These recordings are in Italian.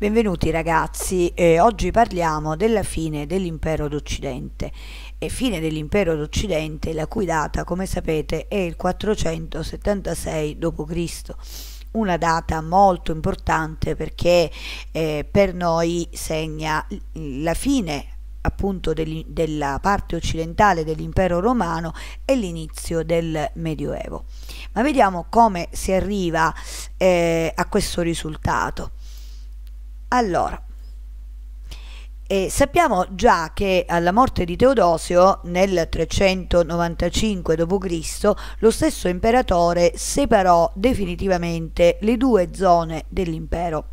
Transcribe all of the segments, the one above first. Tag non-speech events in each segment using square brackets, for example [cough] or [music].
Benvenuti ragazzi, eh, oggi parliamo della fine dell'impero d'Occidente e fine dell'impero d'Occidente la cui data come sapete è il 476 d.C. Una data molto importante perché eh, per noi segna la fine appunto del, della parte occidentale dell'impero romano e l'inizio del Medioevo. Ma vediamo come si arriva eh, a questo risultato. Allora, eh, sappiamo già che alla morte di Teodosio nel 395 d.C. lo stesso imperatore separò definitivamente le due zone dell'impero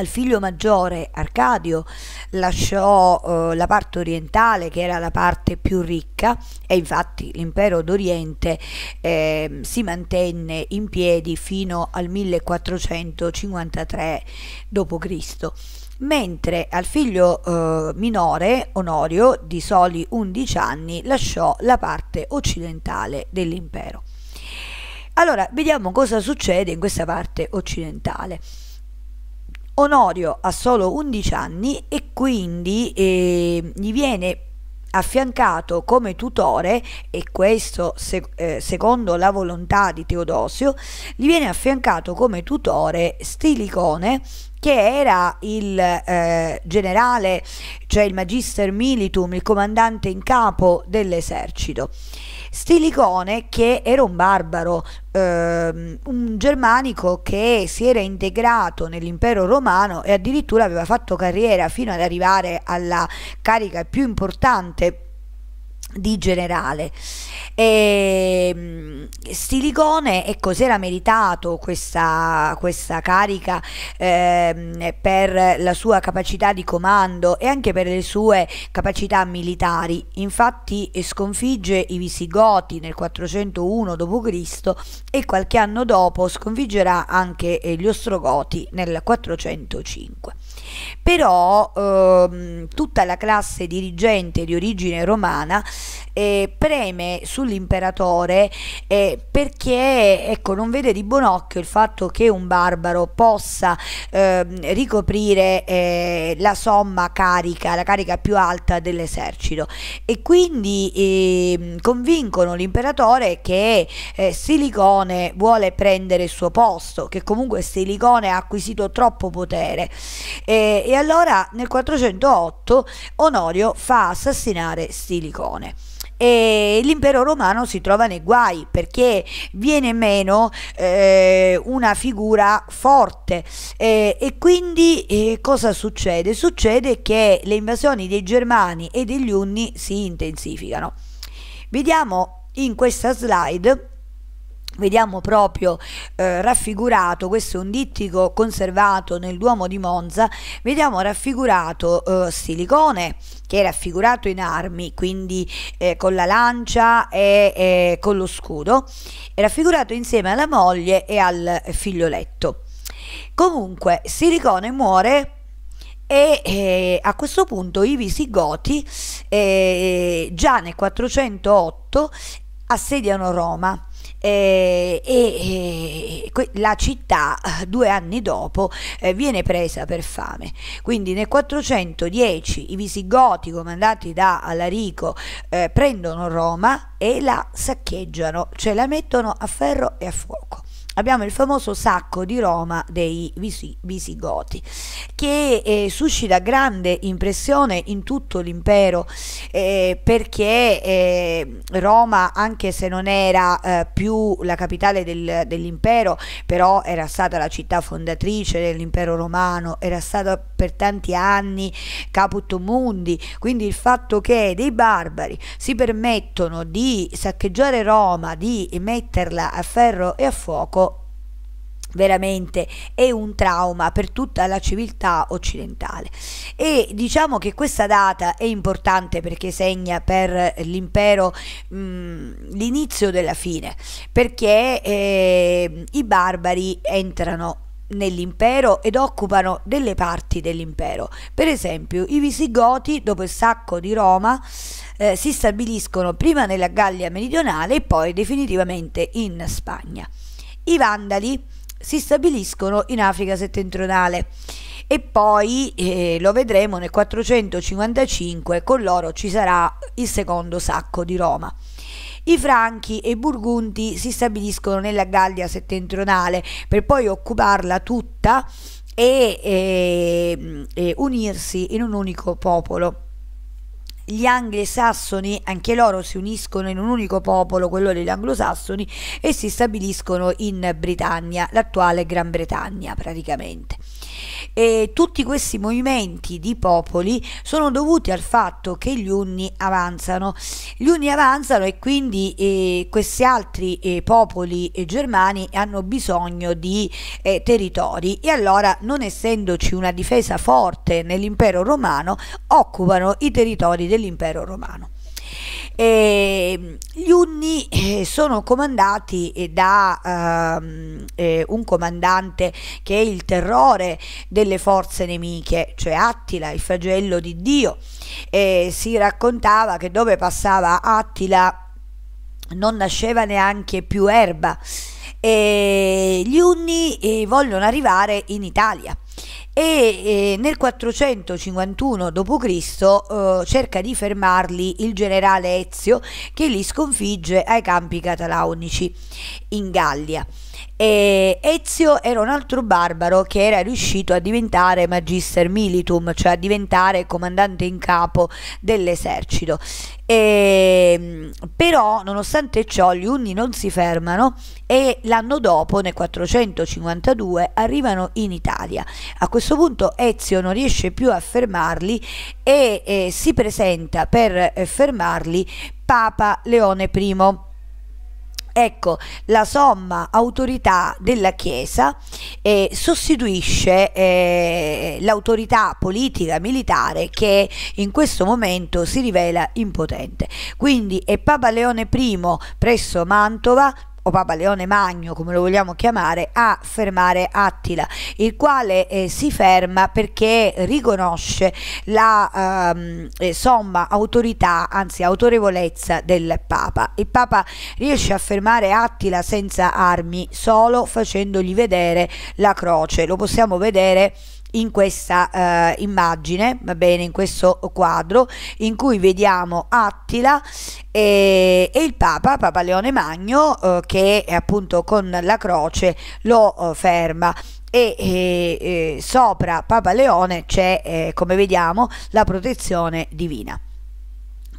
al figlio maggiore Arcadio lasciò eh, la parte orientale che era la parte più ricca e infatti l'impero d'Oriente eh, si mantenne in piedi fino al 1453 d.C mentre al figlio eh, minore Onorio, di soli 11 anni, lasciò la parte occidentale dell'impero. Allora, vediamo cosa succede in questa parte occidentale. Onorio ha solo 11 anni e quindi eh, gli viene affiancato come tutore, e questo se, eh, secondo la volontà di Teodosio, gli viene affiancato come tutore Stilicone che era il eh, generale, cioè il magister militum, il comandante in capo dell'esercito. Stilicone che era un barbaro, ehm, un germanico che si era integrato nell'impero romano e addirittura aveva fatto carriera fino ad arrivare alla carica più importante di generale. E, ehm, Stilicone ecco, si era meritato questa, questa carica eh, per la sua capacità di comando e anche per le sue capacità militari. Infatti eh, sconfigge i Visigoti nel 401 d.C. e qualche anno dopo sconfiggerà anche eh, gli Ostrogoti nel 405 però ehm, tutta la classe dirigente di origine romana eh, preme sull'imperatore eh, perché ecco, non vede di buon occhio il fatto che un barbaro possa ehm, ricoprire eh, la somma carica, la carica più alta dell'esercito e quindi ehm, convincono l'imperatore che eh, Silicone vuole prendere il suo posto, che comunque Silicone ha acquisito troppo potere. Eh, eh, e, allora nel 408 Onorio fa assassinare Stilicone e l'impero romano si trova nei guai perché viene meno eh, una figura forte eh, e quindi eh, cosa succede? Succede che le invasioni dei Germani e degli Unni si intensificano. Vediamo in questa slide vediamo proprio eh, raffigurato, questo è un dittico conservato nel Duomo di Monza, vediamo raffigurato eh, Silicone che è raffigurato in armi, quindi eh, con la lancia e con lo scudo, è raffigurato insieme alla moglie e al figlioletto. Comunque Silicone muore e eh, a questo punto i Visigoti eh, già nel 408 assediano Roma eh, e, eh, e, e la città eh, due anni dopo eh, viene presa per fame. Quindi nel 410 i visigoti comandati da Alarico eh, prendono Roma e la saccheggiano, cioè la mettono a ferro e a fuoco abbiamo il famoso sacco di Roma dei Visigoti che eh, suscita grande impressione in tutto l'impero eh, perché eh, Roma anche se non era eh, più la capitale del, dell'impero però era stata la città fondatrice dell'impero romano era stata per tanti anni caput mundi quindi il fatto che dei barbari si permettono di saccheggiare Roma di metterla a ferro e a fuoco veramente è un trauma per tutta la civiltà occidentale e diciamo che questa data è importante perché segna per l'impero l'inizio della fine perché eh, i barbari entrano nell'impero ed occupano delle parti dell'impero. Per esempio, i Visigoti, dopo il sacco di Roma, eh, si stabiliscono prima nella Gallia meridionale e poi definitivamente in Spagna. I Vandali si stabiliscono in Africa settentrionale e poi eh, lo vedremo nel 455 con loro ci sarà il secondo sacco di Roma. I Franchi e i Burgundi si stabiliscono nella Gallia settentrionale per poi occuparla tutta e, e, eh, e unirsi in un unico popolo gli anglosassoni, anche loro si uniscono in un unico popolo, quello degli anglosassoni, e si stabiliscono in Britannia, l'attuale Gran Bretagna praticamente e tutti questi movimenti di popoli sono dovuti al fatto che gli unni avanzano. Gli unni avanzano e quindi eh, questi altri eh, popoli eh, germani hanno bisogno di eh, territori e allora non essendoci una difesa forte nell'impero romano occupano i territori dell'impero romano. E ehm, gli Unni eh, sono comandati eh, da um, un comandante che è il terrore delle forze nemiche, cioè Attila, il flagello di Dio. E si raccontava che dove passava Attila non nasceva neanche più erba. E gli Unni vogliono arrivare in Italia e eh, nel 451 d.C. Eh, cerca di fermarli il generale Ezio che li sconfigge ai campi catalaunici in Gallia e Ezio era un altro barbaro che era riuscito a diventare magister militum, cioè a diventare comandante in capo dell'esercito. E, ehm, però nonostante ciò gli Unni non si fermano e l'anno dopo nel 452 arrivano in Italia a questo punto Ezio non riesce più a fermarli e eh, si presenta per eh, fermarli Papa Leone I Ecco, la somma autorità della Chiesa eh, sostituisce eh, l'autorità politica militare che in questo momento si rivela impotente. Quindi è Papa Leone I presso Mantova o Papa Leone Magno, come lo vogliamo chiamare, a fermare Attila, il quale eh, si ferma perché riconosce la ehm, eh, somma autorità, anzi autorevolezza del Papa. Il Papa riesce a fermare Attila senza armi, solo facendogli vedere la croce. Lo possiamo vedere in questa eh, immagine, va bene, in questo quadro, in cui vediamo Attila e, e il Papa, Papa Leone Magno, eh, che appunto con la croce lo eh, ferma. E, e, e, sopra Papa Leone c'è, eh, come vediamo, la protezione divina.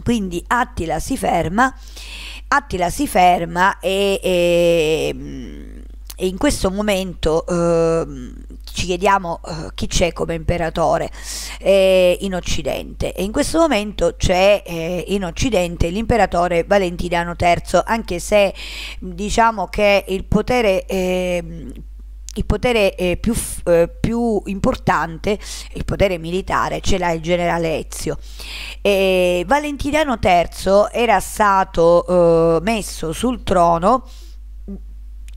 Quindi Attila si ferma, Attila si ferma e, e mm, in questo momento ehm, ci chiediamo uh, chi c'è come imperatore eh, in Occidente e in questo momento c'è eh, in Occidente l'imperatore Valentiniano III, anche se diciamo che il potere eh, il potere eh, più, eh, più, importante, il potere militare, ce l'ha il generale Ezio. E Valentiniano III era stato eh, messo sul trono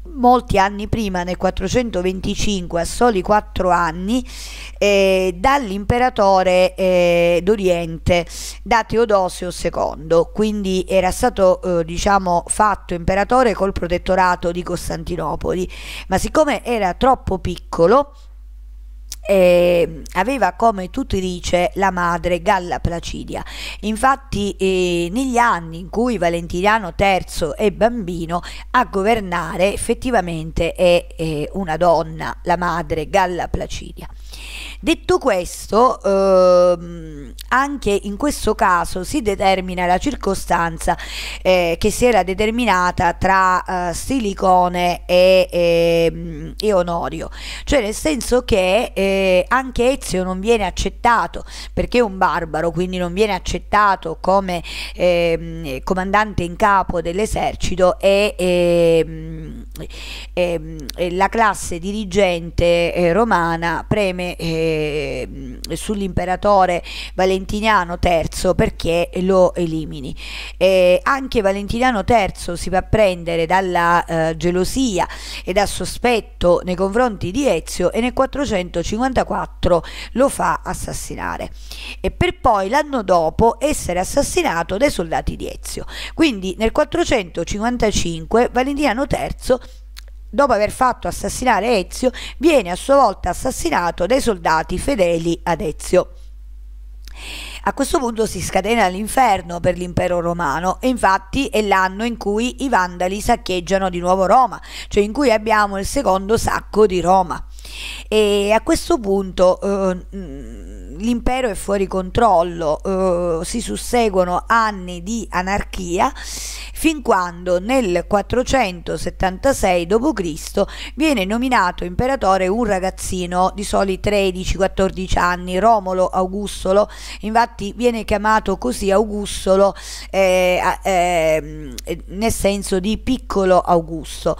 molti anni prima, nel 425, a soli quattro anni, eh, dall'imperatore eh, d'Oriente, da Teodosio II. Quindi era stato eh, diciamo, fatto imperatore col protettorato di Costantinopoli, ma siccome era troppo piccolo, eh, aveva come tutrice la madre Galla Placidia. Infatti eh, negli anni in cui Valentiniano III è bambino a governare effettivamente è eh, una donna, la madre Galla Placidia. Detto questo, ehm, anche in questo caso si determina la circostanza eh, che si era determinata tra eh, Stilicone e, e, ehm, e, Onorio, cioè nel senso che eh, anche Ezio non viene accettato perché è un barbaro, quindi non viene accettato come ehm, comandante in capo dell'esercito e, ehm, e, la classe dirigente eh, romana preme eh, Ehm, sull'imperatore Valentiniano III perché lo elimini. Eh, anche Valentiniano III si va a prendere dalla eh, gelosia e dal sospetto nei confronti di Ezio e nel 454 lo fa assassinare e per poi l'anno dopo essere assassinato dai soldati di Ezio. Quindi nel 455 Valentiniano III dopo aver fatto assassinare Ezio, viene a sua volta assassinato dai soldati fedeli ad Ezio. A questo punto si scatena l'inferno per l'impero romano e infatti è l'anno in cui i Vandali saccheggiano di nuovo Roma, cioè in cui abbiamo il secondo sacco di Roma e a questo punto eh, l'impero è fuori controllo, eh, si susseguono anni di anarchia fin quando nel 476 d.C. viene nominato imperatore un ragazzino di soli 13-14 anni, Romolo Augustolo, infatti viene chiamato così Augustolo eh, ehm, nel senso di piccolo Augusto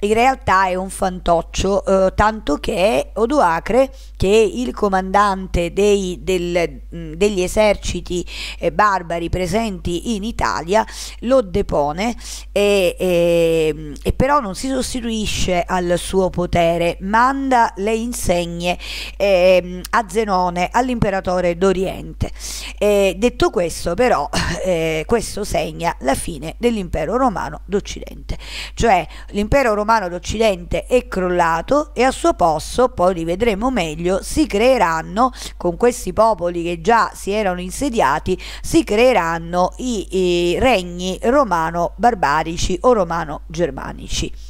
in realtà è un fantoccio, eh, tanto che Odoacre, che è il comandante dei, del, mm, degli eserciti eh, barbari presenti in Italia, lo depone e, e, e, però non si sostituisce al suo potere, manda le insegne eh, a Zenone, all'imperatore d'Oriente. detto questo però, [laughs] eh, questo segna la fine dell'impero romano d'Occidente, cioè l'impero romano mano d'Occidente è crollato e al suo posto, poi li vedremo meglio, si creeranno con questi popoli che già si erano insediati, si creeranno i, i regni romano-barbarici o romano-germanici.